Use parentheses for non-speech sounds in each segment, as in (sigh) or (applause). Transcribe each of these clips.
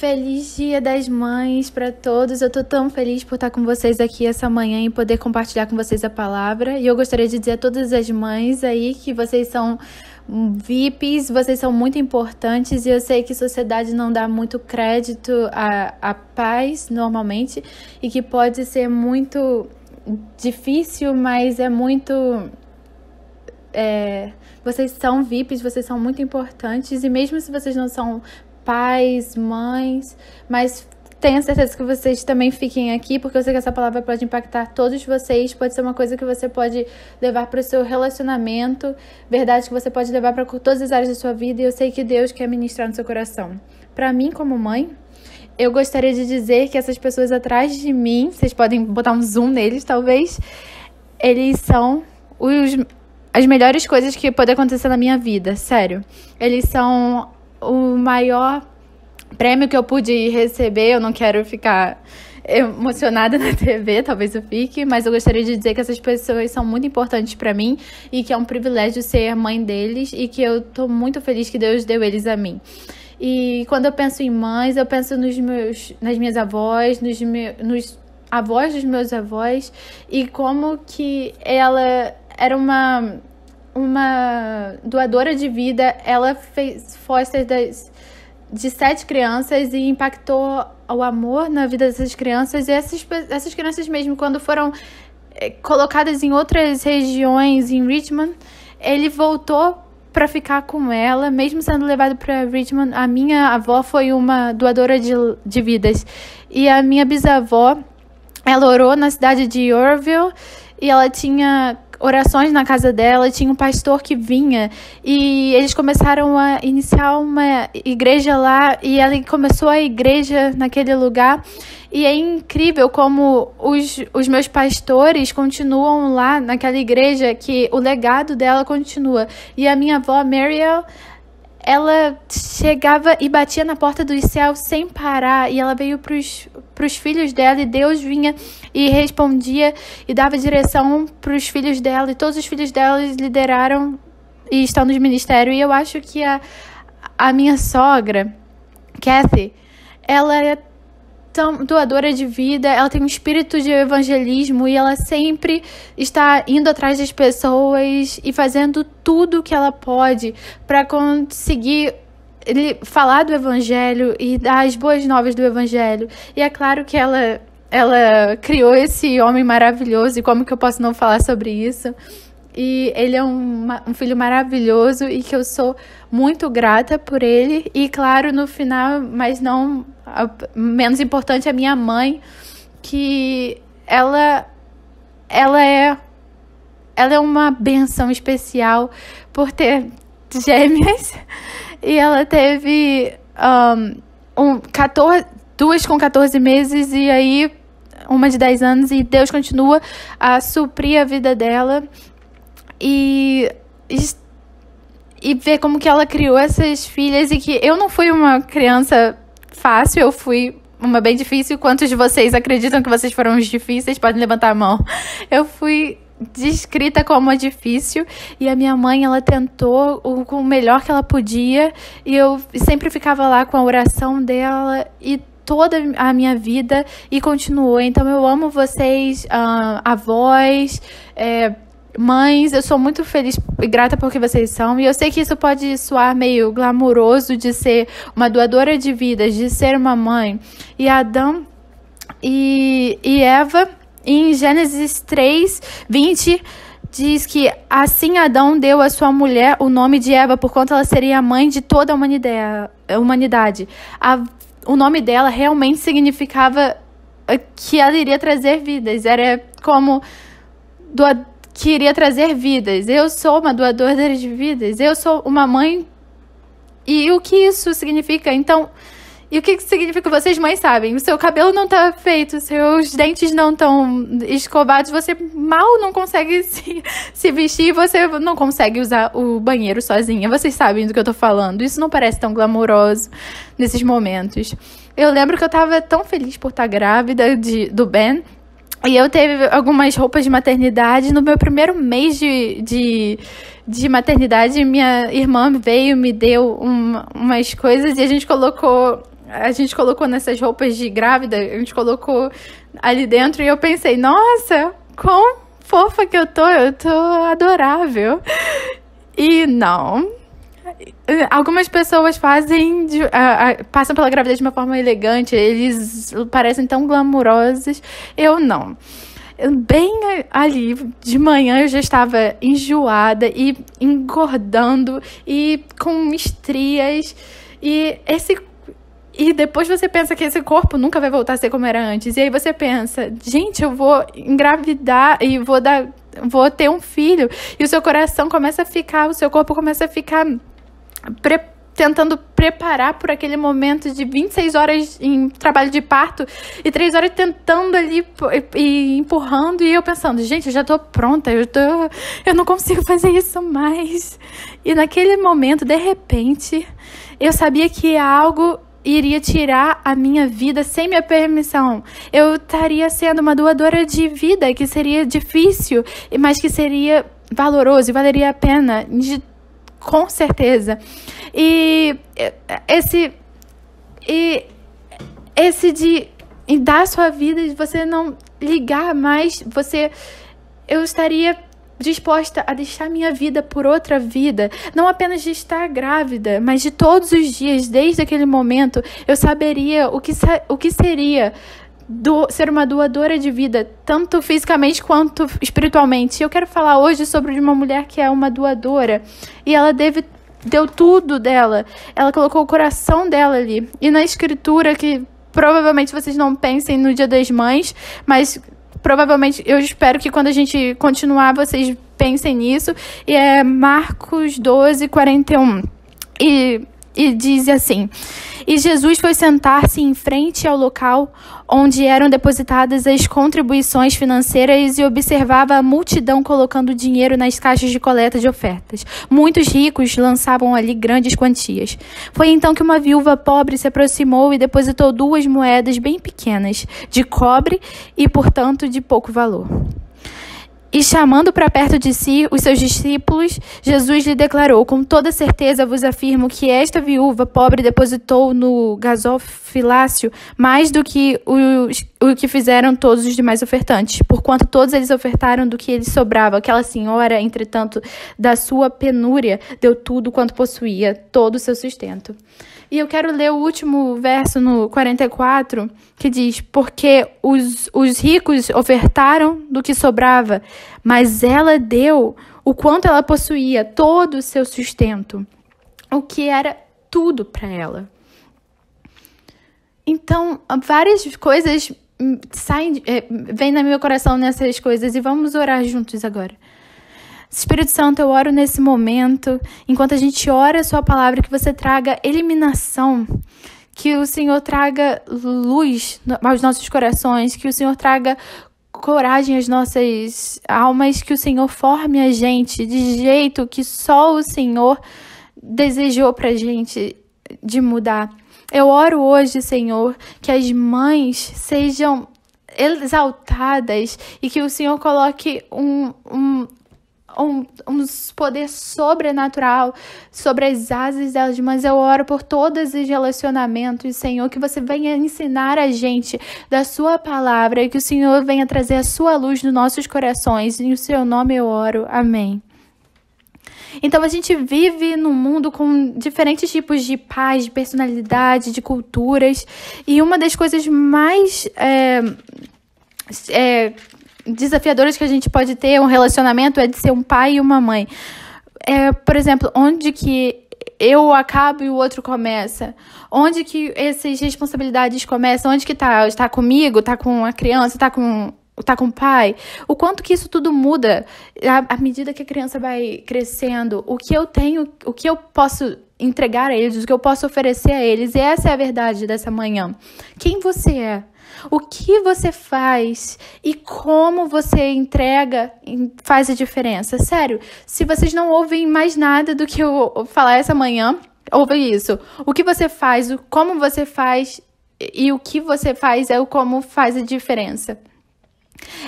Feliz Dia das Mães para todos. Eu tô tão feliz por estar com vocês aqui essa manhã e poder compartilhar com vocês a palavra. E eu gostaria de dizer a todas as mães aí que vocês são VIPs, vocês são muito importantes e eu sei que a sociedade não dá muito crédito à, à paz normalmente e que pode ser muito difícil, mas é muito é, vocês são VIPs, vocês são muito importantes, e mesmo se vocês não são pais, mães, mas tenho certeza que vocês também fiquem aqui, porque eu sei que essa palavra pode impactar todos vocês, pode ser uma coisa que você pode levar para o seu relacionamento, verdade que você pode levar para todas as áreas da sua vida, e eu sei que Deus quer ministrar no seu coração. Para mim, como mãe, eu gostaria de dizer que essas pessoas atrás de mim, vocês podem botar um zoom neles, talvez, eles são os, as melhores coisas que podem acontecer na minha vida, sério. Eles são o maior prêmio que eu pude receber, eu não quero ficar emocionada (laughs) na TV, talvez eu fique, mas eu gostaria de dizer que essas pessoas são muito importantes para mim e que é um privilégio ser mãe deles e que eu tô muito feliz que Deus deu eles a mim. E quando eu penso em mães, eu penso nos meus, nas minhas avós, nos, meus nos avós dos meus avós e como que ela era uma uma doadora de vida, ela fez foster das, de sete crianças e impactou o amor na vida dessas crianças. E essas, essas crianças mesmo, quando foram eh, colocadas em outras regiões, em Richmond, ele voltou para ficar com ela, mesmo sendo levado para Richmond. A minha avó foi uma doadora de, de vidas. E a minha bisavó, ela orou na cidade de Orville e ela tinha orações na casa dela, tinha um pastor que vinha e eles começaram a iniciar uma igreja lá e ela começou a igreja naquele lugar. E é incrível como os, os meus pastores continuam lá naquela igreja, que o legado dela continua. E a minha avó, Mariel, ela chegava e batia na porta dos céus sem parar e ela veio para os para os filhos dela, e Deus vinha e respondia e dava direção para os filhos dela, e todos os filhos dela lideraram e estão no ministério. E eu acho que a, a minha sogra, Kathy, ela é tão doadora de vida, ela tem um espírito de evangelismo e ela sempre está indo atrás das pessoas e fazendo tudo o que ela pode para conseguir ele falar do evangelho e dar as boas novas do evangelho. E é claro que ela ela criou esse homem maravilhoso e como que eu posso não falar sobre isso? E ele é um, um filho maravilhoso e que eu sou muito grata por ele. E claro, no final, mas não a, menos importante, a minha mãe, que ela ela é ela é uma benção especial por ter gêmeas e ela teve um, um 14, duas com 14 meses e aí uma de 10 anos e Deus continua a suprir a vida dela e e ver como que ela criou essas filhas e que eu não fui uma criança fácil, eu fui uma bem difícil. Quantos de vocês acreditam que vocês foram os difíceis? Podem levantar a mão. Eu fui descrita como difícil e a minha mãe ela tentou o, o melhor que ela podia e eu sempre ficava lá com a oração dela e toda a minha vida e continuou. Então eu amo vocês, uh, avós, é, mães. Eu sou muito feliz e grata por que vocês são. E eu sei que isso pode soar meio glamouroso de ser uma doadora de vidas, de ser uma mãe. E Adão e, e Eva em Gênesis 3, 20, diz que assim Adão deu à sua mulher o nome de Eva, porquanto ela seria a mãe de toda a humanidade. A, o nome dela realmente significava eh, que ela iria trazer vidas. Era como doa, que iria trazer vidas. Eu sou uma doadora de vidas. Eu sou uma mãe. E o que isso significa? Então, e o que isso significa? Vocês mães sabem. O seu cabelo não tá feito, seus dentes não estão escovados, você mal não consegue (laughs) se, se vestir, você não consegue usar o banheiro sozinha. Vocês sabem do que eu tô falando. Isso não parece tão glamouroso nesses momentos. Eu lembro que eu tava tão feliz por estar tá grávida de, do Ben. E eu teve algumas roupas de maternidade. No meu primeiro mês de, de, de maternidade, minha irmã veio me deu um, umas coisas e a gente colocou a gente colocou nessas roupas de grávida, a gente colocou ali dentro e eu pensei, nossa, quão fofa que eu tô, eu tô adorável. E não. Algumas pessoas fazem, de, passam pela gravidez de uma forma elegante, eles parecem tão glamurosos, eu não bem ali de manhã eu já estava enjoada e engordando e com estrias. E esse e depois você pensa que esse corpo nunca vai voltar a ser como era antes. E aí você pensa, gente, eu vou engravidar e vou dar. Vou ter um filho. E o seu coração começa a ficar, o seu corpo começa a ficar pre tentando preparar por aquele momento de 26 horas em trabalho de parto e 3 horas tentando ali e, empurrando e eu pensando, gente, eu já tô pronta, eu tô eu não consigo fazer isso mais. E naquele momento, de repente, eu sabia que algo iria tirar a minha vida sem minha permissão. Eu estaria sendo uma doadora de vida que seria difícil, mas que seria valoroso e valeria a pena, de, com certeza. E eh, esse e esse de dar sua vida, de você não ligar mais, você eu estaria disposta a deixar minha vida por outra vida, não apenas de estar grávida, mas de todos os dias, desde aquele momento, eu saberia o que, o que seria do, ser uma doadora de vida, tanto fisicamente quanto espiritualmente. Eu quero falar hoje sobre uma mulher que é uma doadora e ela deve deu tudo dela. Ela colocou o coração dela ali. E na escritura que provavelmente vocês não pensem no Dia das Mães, mas provavelmente, eu espero que quando a gente continuar, vocês pensem nisso. E é Marcos 12, 41. E e diz assim: E Jesus foi sentar-se em frente ao local onde eram depositadas as contribuições financeiras e observava a multidão colocando dinheiro nas caixas de coleta de ofertas. Muitos ricos lançavam ali grandes quantias. Foi então que uma viúva pobre se aproximou e depositou duas moedas bem pequenas, de cobre e, portanto, de pouco valor. E chamando para perto de si os seus discípulos, Jesus lhe declarou: Com toda certeza vos afirmo que esta viúva pobre depositou no gasofilácio mais do que os o que fizeram todos os demais ofertantes, porquanto todos eles ofertaram do que lhes sobrava. Aquela senhora, entretanto, da sua penúria, deu tudo quanto possuía, todo o seu sustento. E eu quero ler o último verso no 44, que diz: Porque os, os ricos ofertaram do que sobrava, mas ela deu o quanto ela possuía, todo o seu sustento, o que era tudo para ela. Então, várias coisas sai, é, vem no meu coração nessas coisas e vamos orar juntos agora. Espírito Santo, eu oro nesse momento, enquanto a gente ora a Sua palavra, que você traga eliminação, que o Senhor traga luz aos nossos corações, que o Senhor traga coragem às nossas almas, que o Senhor forme a gente de jeito que só o Senhor desejou pra gente de mudar. Eu oro hoje, Senhor, que as mães sejam exaltadas e que o Senhor coloque um, um, um, um poder sobrenatural sobre as asas delas, mas eu oro por todos os relacionamentos, Senhor, que você venha ensinar a gente da sua palavra e que o Senhor venha trazer a sua luz nos nossos corações. Em seu nome eu oro. Amém. Então a gente vive num mundo com diferentes tipos de pais, de personalidade, de culturas. E uma das coisas mais. É, é, desafiadoras que a gente pode ter um relacionamento é de ser um pai e uma mãe. É, por exemplo, onde que eu acabo e o outro começa? Onde que essas responsabilidades começam? Onde que está? Está comigo? Está com a criança? Está com tá com o pai, o quanto que isso tudo muda à, à medida que a criança vai crescendo, o que eu tenho, o que eu posso entregar a eles, o que eu posso oferecer a eles. E essa é a verdade dessa manhã. Quem você é? O que você faz e como você entrega faz a diferença. Sério, se vocês não ouvem mais nada do que eu falar essa manhã, ouve isso. O que você faz, o como você faz e o que você faz é o como faz a diferença.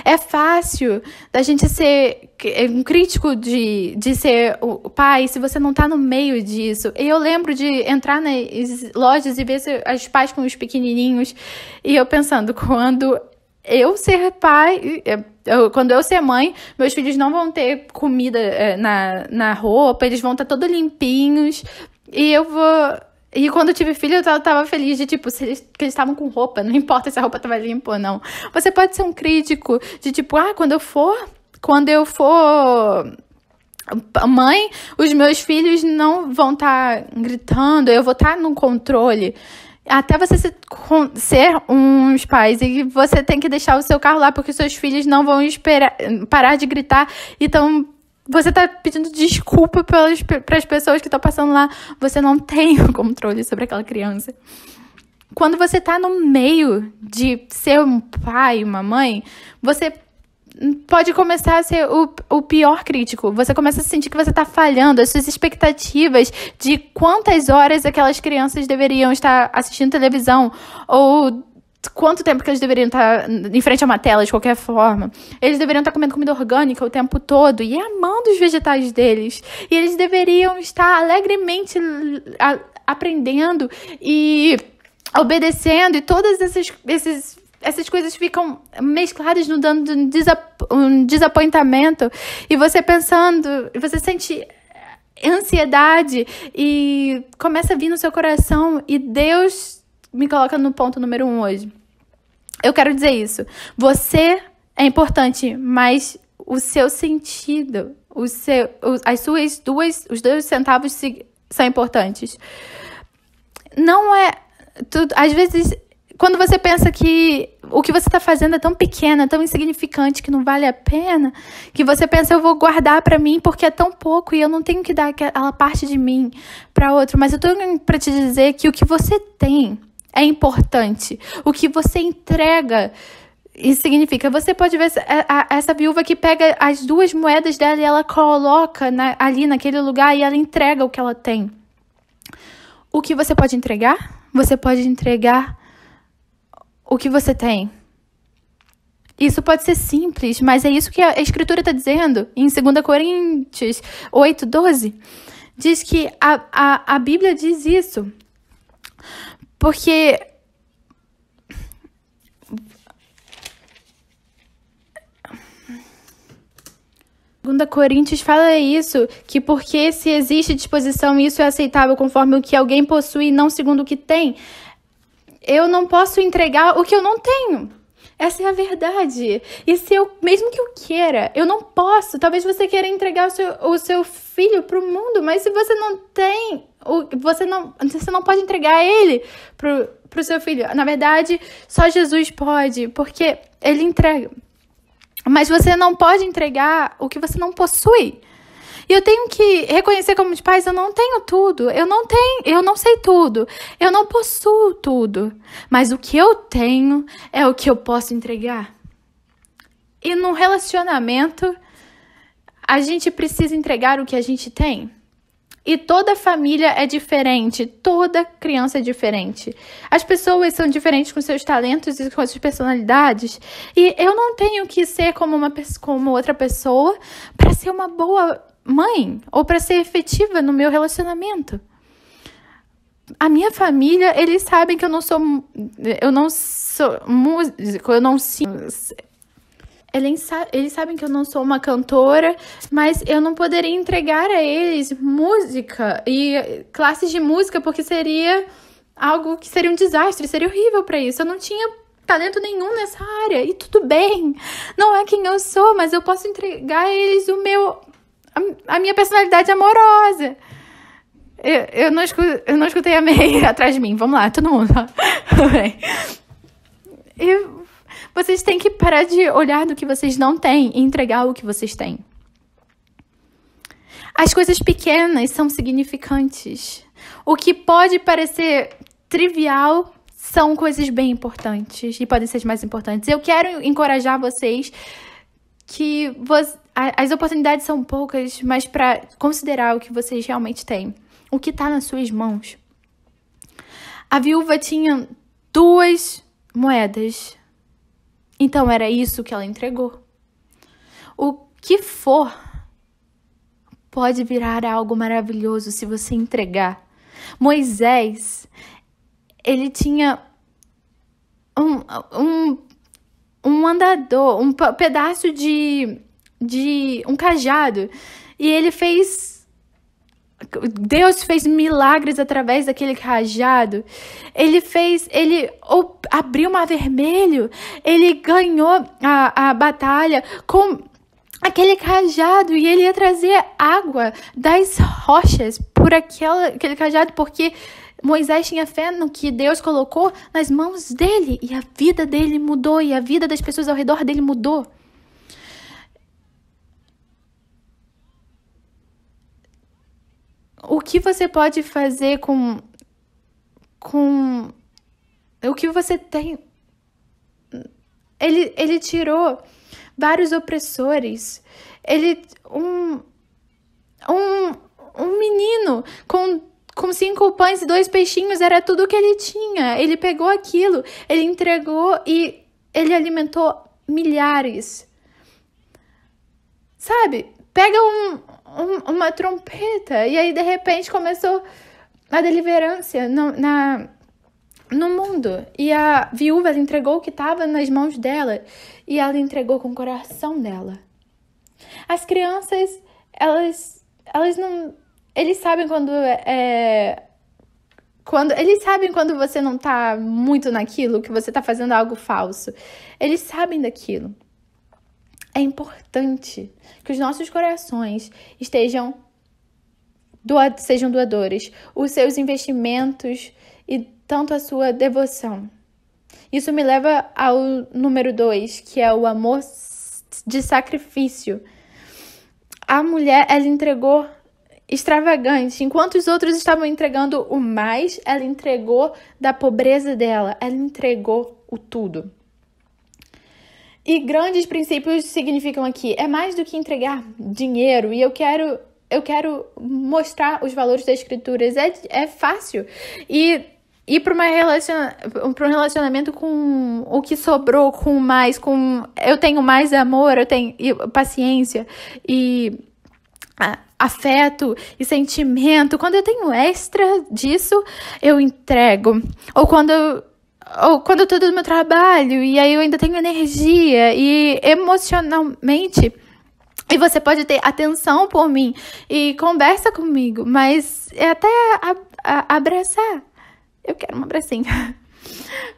É fácil da gente ser é, um crítico de, de ser o pai se você não tá no meio disso. E eu lembro de entrar nas lojas e ver as pais com os pequenininhos e eu pensando, quando eu ser pai, é, quando eu ser mãe, meus filhos não vão ter comida é, na, na roupa, eles vão estar tá todos limpinhos e eu vou e quando eu tive filho, eu tava feliz de, tipo, se eles, que eles estavam com roupa, não importa se a roupa tava limpa ou não. Você pode ser um crítico de, tipo, ah, quando eu for, quando eu for mãe, os meus filhos não vão estar tá gritando, eu vou estar tá no controle. Até você se, com, ser uns pais e você tem que deixar o seu carro lá porque seus filhos não vão esperar parar de gritar e estão você tá pedindo desculpa para as pessoas que estão passando lá. Você não tem (laughs) o controle sobre aquela criança. Quando você tá no meio de ser um pai, uma mãe, você pode começar a ser o, o pior crítico. Você começa a sentir que você está falhando, as suas expectativas de quantas horas aquelas crianças deveriam estar assistindo televisão ou quanto tempo que eles deveriam estar em frente a uma tela, de qualquer forma. Eles deveriam estar comendo comida orgânica o tempo todo e amando os vegetais deles. E eles deveriam estar alegremente aprendendo e obedecendo, e todas essas, esses, essas coisas ficam mescladas no dando um, desap um desapontamento. E você pensando, você sente ansiedade e começa a vir no seu coração e Deus me coloca no ponto número um hoje. Eu quero dizer isso. Você é importante, mas o seu sentido, o seu, as suas duas, os dois centavos são importantes. Não é. Tu, às vezes, quando você pensa que o que você está fazendo é tão pequeno, é tão insignificante que não vale a pena, que você pensa eu vou guardar para mim porque é tão pouco e eu não tenho que dar aquela parte de mim para outro. Mas eu estou para te dizer que o que você tem é importante. O que você entrega isso significa, você pode ver essa, é, essa viúva que pega as duas moedas dela e ela coloca na, ali naquele lugar e ela entrega o que ela tem. O que você pode entregar? Você pode entregar o que você tem. Isso pode ser simples, mas é isso que a Escritura está dizendo em 2 Coríntios 8, 12. Diz que a, a, a Bíblia diz isso. Porque. Segunda Coríntios fala isso, que porque se existe disposição, isso é aceitável conforme o que alguém possui, não segundo o que tem. Eu não posso entregar o que eu não tenho. Essa é a verdade. E se eu, mesmo que eu queira, eu não posso. Talvez você queira entregar o seu, o seu filho para o mundo, mas se você não tem o, você, não, você não pode entregar ele pro, pro seu filho. Na verdade, só Jesus pode, porque ele entrega. Mas você não pode entregar o que você não possui. E eu tenho que reconhecer como de pais, eu não tenho tudo, eu não tenho, eu não sei tudo, eu não possuo tudo, mas o que eu tenho é o que eu posso entregar. E num relacionamento, a gente precisa entregar o que a gente tem. E toda família é diferente, toda criança é diferente. As pessoas são diferentes com seus talentos e com suas personalidades. E eu não tenho que ser como uma como outra pessoa para ser uma boa mãe ou para ser efetiva no meu relacionamento. A minha família, eles sabem que eu não sou eu não sou músico, eu não sinto eles, sabem que eu não sou uma cantora, mas eu não poderia entregar a eles música e eh, classes de música, porque seria algo que seria um desastre, seria horrível para isso. Eu não tinha talento nenhum nessa área e tudo bem. Não é quem eu sou, mas eu posso entregar a eles o meu a, a minha personalidade amorosa. Eu, eu, não escutei, eu não escutei a May (laughs) atrás de mim. Vamos lá, todo mundo. (laughs) eu, vocês têm que parar de olhar do que vocês não têm e entregar o que vocês têm. As coisas pequenas são significantes. O que pode parecer trivial são coisas bem importantes e podem ser mais importantes. Eu quero encorajar vocês que as oportunidades são poucas, mas para considerar o que vocês realmente têm, o que está nas suas mãos. A viúva tinha duas moedas então era isso que ela entregou. O que for pode virar algo maravilhoso se você entregar. Moisés, ele tinha um, um, um andador, um pedaço de, de um cajado, e ele fez Deus fez milagres através daquele cajado. Ele fez, ele abriu o mar vermelho. Ele ganhou a, a batalha com aquele cajado e ele ia trazer água das rochas por aquela, aquele cajado, porque Moisés tinha fé no que Deus colocou nas mãos dele e a vida dele mudou e a vida das pessoas ao redor dele mudou. o que você pode fazer com com o que você tem ele ele tirou vários opressores ele um um, um menino com com cinco pães e dois peixinhos era tudo que ele tinha. Ele pegou aquilo, ele entregou e ele alimentou milhares. Sabe? Pega um, um, uma trompeta. E aí, de repente, começou a deliverância no, na, no mundo. E a viúva entregou o que estava nas mãos dela. E ela entregou com o coração dela. As crianças, elas, elas não. Eles sabem quando é. Quando, eles sabem quando você não tá muito naquilo, que você tá fazendo algo falso. Eles sabem daquilo. É importante que os nossos corações estejam sejam doadores, os seus investimentos e tanto a sua devoção. Isso me leva ao número dois, que é o amor de sacrifício. A mulher, ela entregou extravagante. Enquanto os outros estavam entregando o mais, ela entregou da pobreza dela, ela entregou o tudo. E grandes princípios significam aqui é mais do que entregar dinheiro e eu quero eu quero mostrar os valores das escrituras é, é fácil e ir para relaciona um relacionamento com o que sobrou com mais com eu tenho mais amor eu tenho paciência e afeto e sentimento quando eu tenho extra disso eu entrego ou quando eu ou quando eu tô no meu trabalho e aí eu ainda tenho energia e emocionalmente e você pode ter atenção por mim e conversa comigo, mas é até a, a, abraçar. Eu quero um abracinho. (laughs)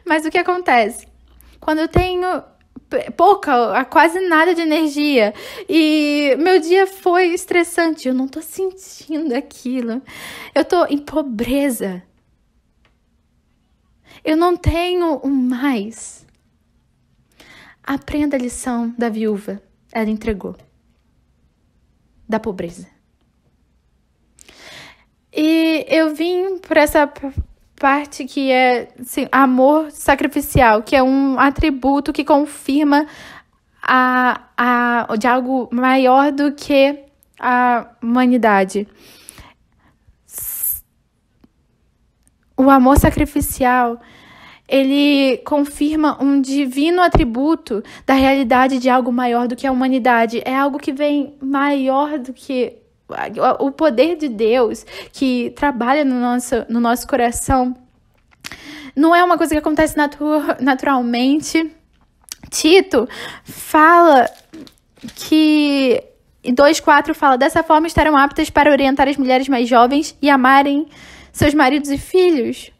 Mas o que acontece? Quando eu tenho pouca, quase nada de energia e meu dia foi estressante, eu não tô sentindo aquilo. Eu tô em pobreza. Eu não tenho um mais. Aprenda a lição da viúva. Ela entregou. Da pobreza. E eu vim para essa parte que é assim, amor sacrificial, que é um atributo que confirma a, a, de algo maior do que a humanidade. O amor sacrificial, ele confirma um divino atributo da realidade de algo maior do que a humanidade. É algo que vem maior do que o poder de Deus que trabalha no nosso, no nosso coração. Não é uma coisa que acontece natu naturalmente. Tito fala que 2,4 fala: dessa forma estarão aptas para orientar as mulheres mais jovens e amarem seus maridos e filhos,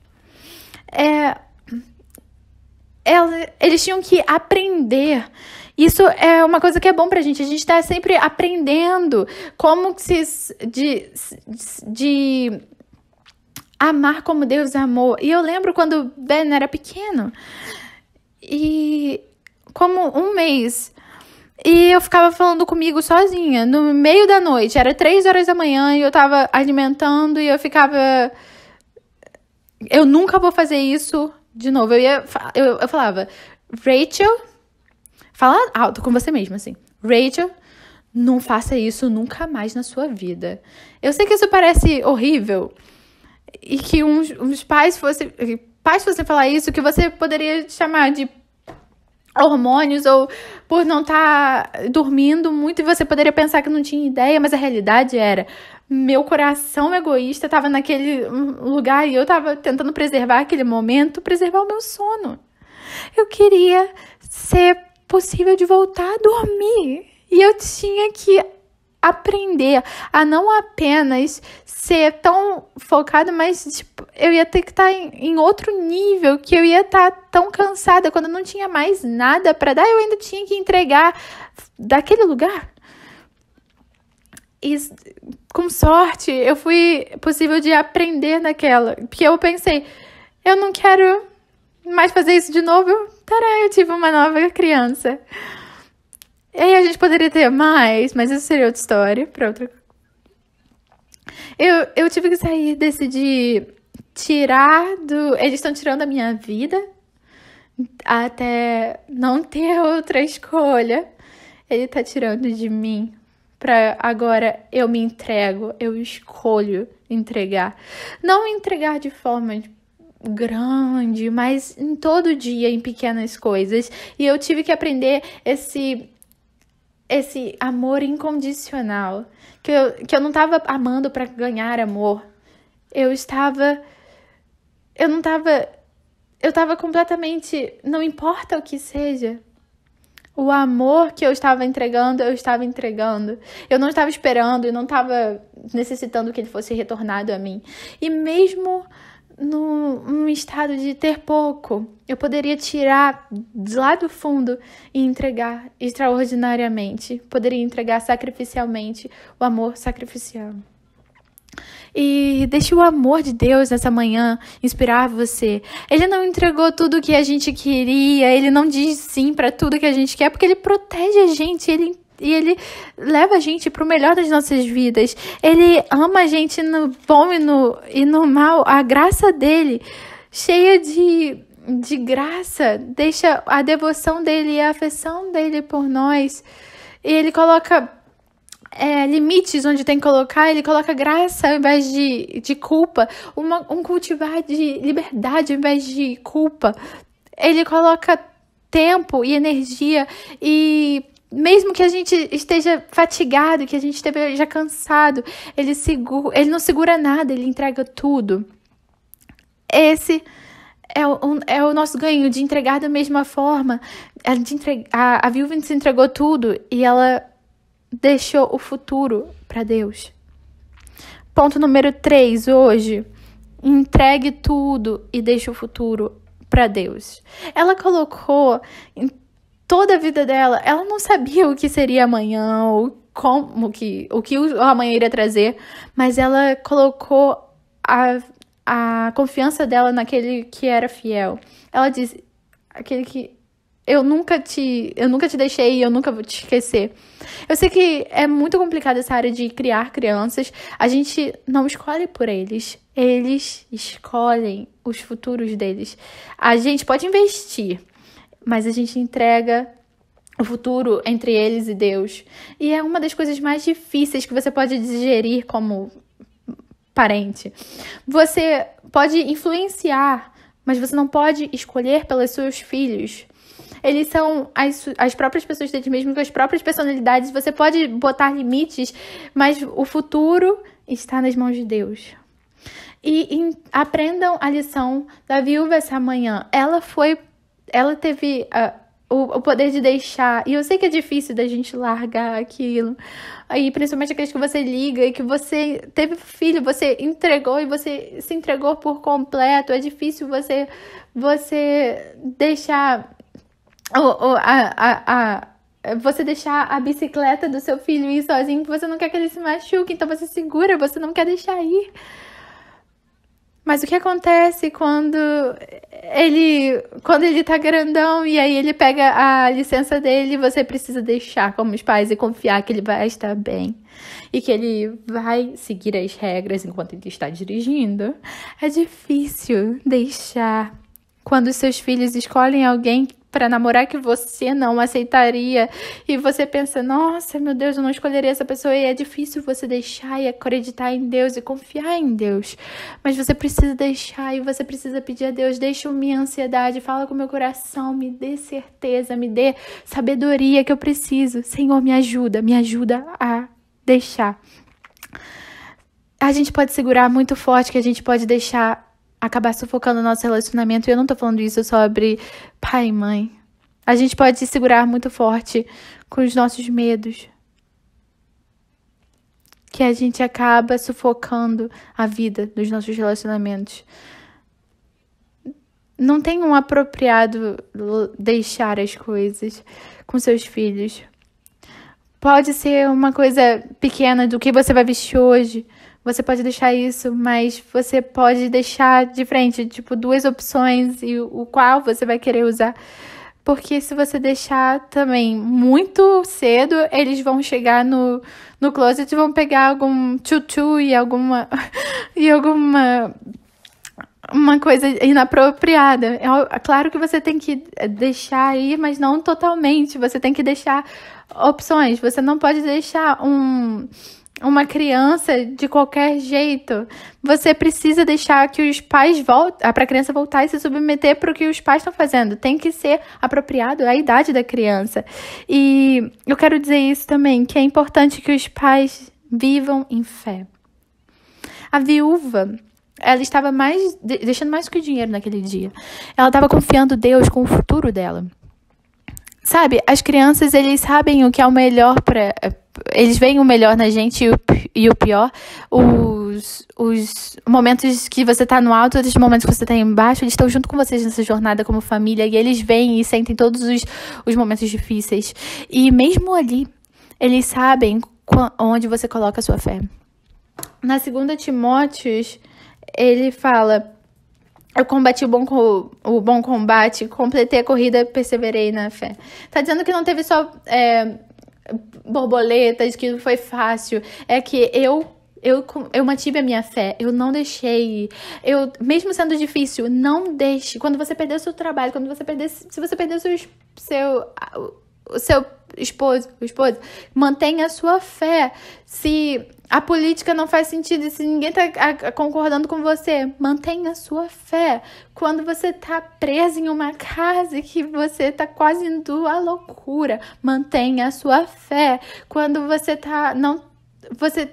é, ela, eles tinham que aprender. Isso é uma coisa que é bom pra gente. A gente tá sempre aprendendo como se. de, de amar como Deus amou. E eu lembro quando Ben era pequeno. E como um mês e eu ficava falando comigo sozinha, no meio da noite. Era três horas da manhã e eu tava alimentando e eu ficava. Eu nunca vou fazer isso de novo. Eu ia. Eu, eu falava, Rachel, fala alto com você mesma, assim. Rachel, não faça isso nunca mais na sua vida. Eu sei que isso parece horrível e que uns, uns pais fossem. Pais fossem falar isso, que você poderia chamar de hormônios ou por não estar tá dormindo muito e você poderia pensar que não tinha ideia, mas a realidade era meu coração egoísta estava naquele hum, lugar e eu estava tentando preservar aquele momento, preservar o meu sono. Eu queria ser possível de voltar a dormir e eu tinha que aprender a não apenas ser é tão focado, mas tipo, eu ia ter que estar tá em, em outro nível, que eu ia estar tá tão cansada quando não tinha mais nada para dar, eu ainda tinha que entregar daquele lugar. E com sorte, eu fui possível de aprender naquela, porque eu pensei, eu não quero mais fazer isso de novo. Tará, eu tive uma nova criança. E aí a gente poderia ter mais, mas isso seria outra história para outra eu, eu tive que sair, decidi tirar do. Eles estão tirando a minha vida até não ter (laughs) outra escolha. Ele tá tirando de mim para agora eu me entrego, eu escolho entregar. Não entregar de forma grande, mas em todo dia em pequenas coisas. E eu tive que aprender esse esse amor incondicional que eu, que eu não estava amando para ganhar amor. Eu estava. Eu não estava. Eu estava completamente. Não importa o que seja. O amor que eu estava entregando, eu estava entregando. Eu não estava esperando e não estava necessitando que ele fosse retornado a mim. E mesmo num estado de ter pouco. Eu poderia tirar de lá do fundo e entregar extraordinariamente. Poderia entregar sacrificialmente o amor sacrificial. E deixe o amor de Deus nessa manhã inspirar você. Ele não entregou tudo o que a gente queria, ele não diz sim para tudo que a gente quer, porque ele protege a gente, ele e ele leva a gente para o melhor das nossas vidas. Ele ama a gente no bom e no, e no mal. A graça dele, cheia de, de graça, deixa a devoção dele e a afeição dele por nós. E ele coloca é, limites onde tem que colocar, ele coloca graça ao invés de, de culpa, uma, um cultivar de liberdade ao invés de culpa. Ele coloca tempo e energia e mesmo que a gente esteja fatigado, que a gente esteja cansado, ele, segura, ele não segura nada, ele entrega tudo. Esse é o, é o nosso ganho de entregar da mesma forma. a, a viúva se entregou tudo e ela deixou o futuro para Deus. Ponto número 3 hoje. Entregue tudo e deixe o futuro para Deus. Ela colocou toda a vida dela, ela não sabia o que seria amanhã ou como que o que o amanhã iria trazer, mas ela colocou a, a confiança dela naquele que era fiel. Ela disse aquele que eu nunca te eu nunca te deixei eu nunca vou te esquecer. Eu sei que é muito complicado essa área de criar crianças. A gente não escolhe por eles. Eles escolhem os futuros deles. A gente pode investir, mas a gente entrega o futuro entre eles e Deus. E é uma das coisas mais difíceis que você pode digerir como parente. Você pode influenciar, mas você não pode escolher pelos seus filhos. Eles são as, as próprias pessoas deles mesmos, com as próprias personalidades. Você pode botar limites, mas o futuro está nas mãos de Deus. E, e aprendam a lição da viúva essa manhã. Ela foi ela teve a, ah, o, o poder de deixar. E eu sei que é difícil da gente largar aquilo. Aí, principalmente aqueles que você liga e que você teve filho, você entregou e você se entregou por completo. É difícil você, você deixar. O, o, a, a, a você deixar a bicicleta do seu filho ir sozinho, você não quer que ele se machuque, então você segura, você não quer deixar ir. Mas o que acontece quando ele quando ele tá grandão e aí ele pega a licença dele, você precisa deixar como os pais e confiar que ele vai estar bem e que ele vai seguir as regras enquanto ele está dirigindo. É difícil deixar quando seus filhos escolhem alguém para namorar que você não aceitaria e você pensa, nossa, meu Deus, eu não escolheria essa pessoa e é difícil você deixar e acreditar em Deus e confiar em Deus. Mas você precisa deixar e você precisa pedir a Deus, deixa minha ansiedade, fala com meu coração, me dê certeza, me dê sabedoria que eu preciso. Senhor, me ajuda, me ajuda a deixar. A gente pode segurar muito forte que a gente pode deixar acabar sufocando o nosso relacionamento. E eu não tô falando isso sobre pai e mãe. A gente pode se segurar muito forte com os nossos medos. Que a gente acaba sufocando a vida dos nossos relacionamentos. Não tem um apropriado deixar as coisas com seus filhos. Pode ser uma coisa pequena do que você vai vestir hoje você pode deixar isso, mas você pode deixar de frente, tipo, duas opções e o qual você vai querer usar. Porque se você deixar também muito cedo, eles vão chegar no, no closet e vão pegar algum tutu e alguma. (laughs) e alguma. Uma coisa inapropriada. É, é claro que você tem que deixar aí, mas não totalmente. Você tem que deixar opções. Você não pode deixar um uma criança de qualquer jeito. Você precisa deixar que os pais voltem, ah, para a criança voltar e se submeter para o que os pais estão fazendo. Tem que ser apropriado à idade da criança. E eu quero dizer isso também, que é importante que os pais vivam em fé. A viúva, ela estava mais deixando mais que o dinheiro naquele dia. Ela estava confiando Deus com o futuro dela sabe, as crianças, eles sabem o que é o melhor para eles veem o melhor na gente e o, e o pior. Os, os momentos que você está no alto, os momentos que você está embaixo, eles estão junto com vocês nessa jornada como família e eles veem e sentem todos os, os momentos difíceis. E mesmo ali, eles sabem onde você coloca a sua fé. Na segunda Timóteos, ele fala eu combati o bom, co o bom combate, completei a corrida, perseverei na fé. Tá dizendo que não teve só é, borboletas, que foi fácil. É que eu eu, eu mantive a minha fé, eu não deixei. Eu, mesmo sendo difícil, não deixe. Quando você perder o seu trabalho, quando você perder. Se você perder seus, seu, o seu esposo, o esposo, mantenha a sua fé. Se a política não faz sentido se ninguém está concordando com você, mantenha a sua fé. Quando você está preso em uma casa que você está quase indo à loucura, mantenha a sua fé. Quando você tá não você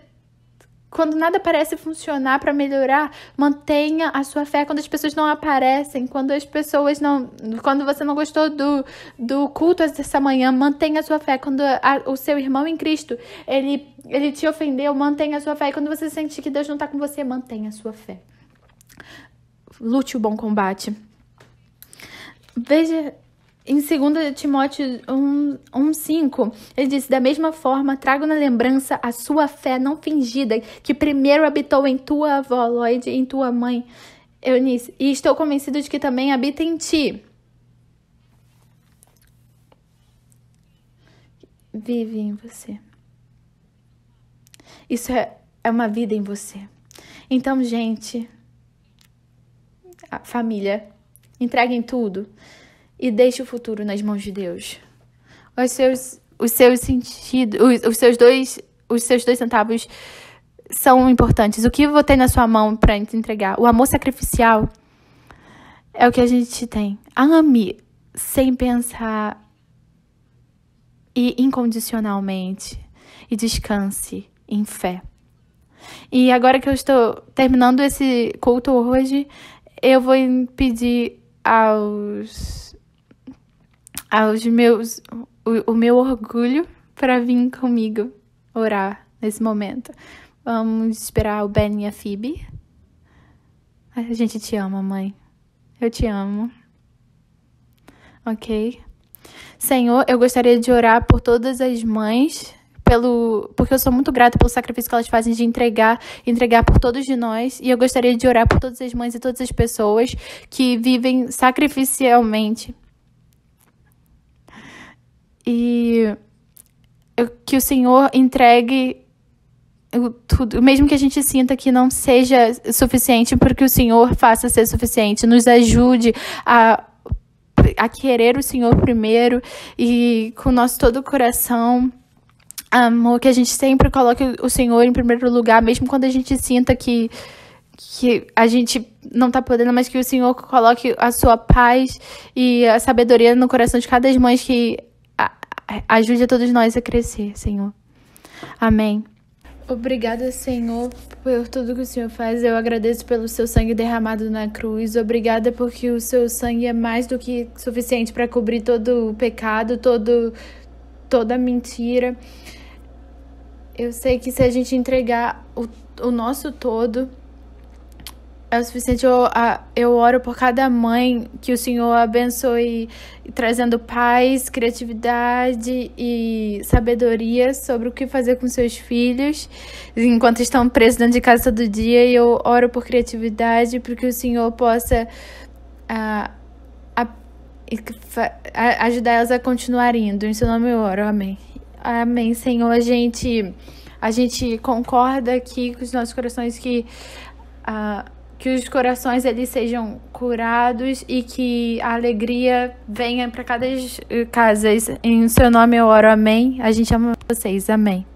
quando nada parece funcionar para melhorar, mantenha a sua fé quando as pessoas não aparecem, quando as pessoas não, quando você não gostou do, do culto essa manhã, mantenha a sua fé quando a, o seu irmão em Cristo, ele ele te ofendeu, mantenha a sua fé. E quando você sentir que Deus não está com você, mantenha a sua fé. Lute o bom combate. Veja em 2 Timóteo 1,5, 1, ele diz: Da mesma forma, trago na lembrança a sua fé não fingida, que primeiro habitou em tua avó Lloyd em tua mãe Eunice, e estou convencido de que também habita em ti. Vive em você. Isso é, é uma vida em você. Então, gente, família, entreguem tudo e deixe o futuro nas mãos de Deus. Os seus, os seus sentidos, os, os seus dois, os seus dois centavos são importantes. O que você tem na sua mão para entregar? O amor sacrificial é o que a gente tem. Ame sem pensar e incondicionalmente e descanse em fé. E agora que eu estou terminando esse culto hoje, eu vou pedir aos aos meus o, o meu orgulho para vir comigo orar nesse momento. Vamos esperar o Ben e a Phoebe. A gente te ama, mãe. Eu te amo. Ok? Senhor, eu gostaria de orar por todas as mães pelo, porque eu sou muito grata pelo sacrifício que elas fazem de entregar, entregar por todos de nós, e eu gostaria de orar por todas as mães e todas as pessoas que vivem sacrificialmente e que o Senhor entregue tudo, mesmo que a gente sinta que não seja suficiente, porque o Senhor faça ser suficiente, nos ajude a a querer o Senhor primeiro e com o nosso todo o coração. Amor, que a gente sempre coloque o Senhor em primeiro lugar, mesmo quando a gente sinta que, que a gente não tá podendo, mas que o Senhor coloque a sua paz e a sabedoria no coração de cada mãe que é, ajude a todos nós a crescer, Senhor. Amém. Obrigada, Senhor, por tudo que o Senhor faz. Eu agradeço pelo seu sangue derramado na cruz. Obrigada porque o seu sangue é mais do que suficiente para cobrir todo o pecado, todo, toda mentira. Eu sei que se a gente entregar o, o nosso todo, é o suficiente. Eu, eu oro por cada mãe que o Senhor abençoe, trazendo paz, criatividade e sabedoria sobre o que fazer com seus filhos enquanto estão presos dentro de casa todo dia. E eu oro por criatividade, para que o Senhor possa a, a, a, ajudar elas a continuar indo. Em seu nome eu oro. Amém. Amém, Senhor. A gente, a gente concorda aqui com os nossos corações que. Uh, que os corações eles sejam curados e que a alegria venha para cada eh, casa. Em seu nome eu oro, amém. A gente ama vocês, amém.